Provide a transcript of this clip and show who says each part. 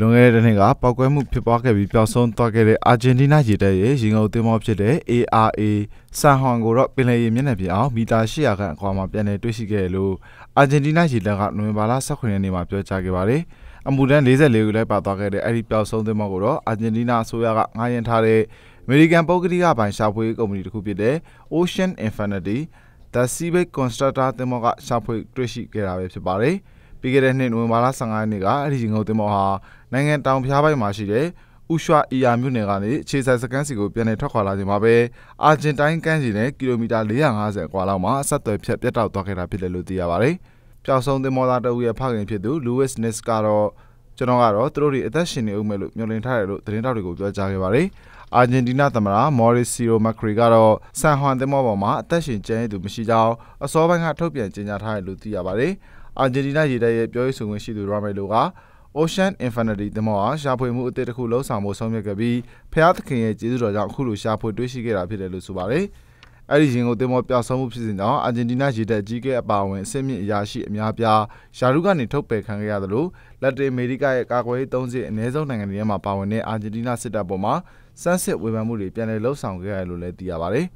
Speaker 1: လွန်ခဲ့တဲ့နှစ်ကပောက်ကွဲမှုဖြစ်ပွားခဲ့ပြီးပျောက်ဆုံးသွားခဲ့တဲ့အာဂျင်တီးနားရေတပ်ရဲ့ရေငုပ်သင်္ဘောဖြစ်တဲ့ ARA ဆန်ဟွန်ကိုတော့ပင်လယ်ရေမျက်နှာပြင်အောင်မီတာ800ခန့်အကွာမှာပြန်လည်တွေ့ရှိခဲ့တယ်လို့အာဂျင်တီးနားရေတပ်ကနိုဝင်ဘာလ18ရက်နေ့မှာပြောကြားခဲ့ပါတယ်။အမူတန်း44ခုလိုက်ပါသွားခဲ့တဲ့အဲ့ဒီပျောက်ဆုံးသင်္ဘောကိုတော့အာဂျင်တီးနားအစိုးရကငှားရမ်းထားတဲ့အမေရိကန်ပုဂ္ဂလိကပိုင်ရှာဖွေကုမ္ပဏီတစ်ခုဖြစ်တဲ့ Ocean Infinity The Seabed Constructor သင်္ဘောကရှာဖွေတွေ့ရှိခဲ့တာပဲဖြစ်ပါတယ်။ပြီးခဲ့တဲ့နှစ်နိုဝင်ဘာလ15ရက်နေ့ကအဲ့ဒီငုတ်တင်မော်ဟာနိုင်ငံတောင်ဖျားပိုင်းမှာရှိတဲ့ဥရွှာအီယာမြို့နယ်ကနေခြေဆက်စကန်စီကိုပြန်လည်ထွက်ခွာလာချိန်မှာပဲအာဂျင်တိုင်းကမ်းခြေနဲ့ကီလိုမီတာ450ကွာလောက်မှာအဆက်အသွယ်ဖြတ်ပြတ်တောက်သွားခဲ့တာဖြစ်တယ်လို့သိရပါတယ်။ပျောက်ဆုံးသင်္ဘောသားတအုပ်ရဲ့ဖခင်ဖြစ်သူ Louis Ness ကတော့ကျွန်တော်ကတော့သူတို့တွေအသက်ရှင်နေဦးမယ်လို့မျှော်လင့်ထားတယ်လို့သတင်းတောက်တွေကိုပြောကြားခဲ့ပါတယ်။အာဂျင်တီးနားသမ္မတမော်ရီစီယိုမက်ခရီကတော့ဆန်ဟွမ်သင်္ဘောပေါ်မှာအသက်ရှင်ကျန်ရသူမရှိကြောင်းအစောပိုင်းကထုတ်ပြန်ကြေညာထားတယ်လို့သိရပါတယ်။အာဂျင်တီးနားရေတပ်ရဲ့ပြောရေးဆိုခွင့်ရှိသူရာမယ်လိုက Ocean Infinity သမောဟာရှာဖွေမှုအသစ်တစ်ခုလှုပ်ဆောင်ဖို့ဆုံးဖြတ်ခဲ့ပြီးဖျားသခင်ရဲ့ကျေးဇူးတော်ကြောင့်အခုလိုရှာဖွေတွေ့ရှိခဲ့တာဖြစ်တယ်လို့ဆိုပါတယ်။အဲဒီရင်ကိုသမောပျောက်ဆုံးမှုဖြစ်စဉ်ကြောင့်အာဂျင်တီးနားရေတပ်ကြီးကဲအပါအဝင်အဆင့်မြင့်အရာရှိအများပြားရှာရုကနေထုတ်ပယ်ခံခဲ့ရသလိုလက်တင်အမေရိကရဲ့ကာကွယ်ရေးသုံးစစ်အ ਨੇ ဆုံးနိုင်ငံတွေမှာပါဝင်တဲ့အာဂျင်တီးနားစစ်တပ်ပေါ်မှာစမ်းစစ်ဝေဖန်မှုတွေပြန်လည်လှုပ်ဆောင်ခဲ့ရတယ်လို့လည်းသိရပါတယ်။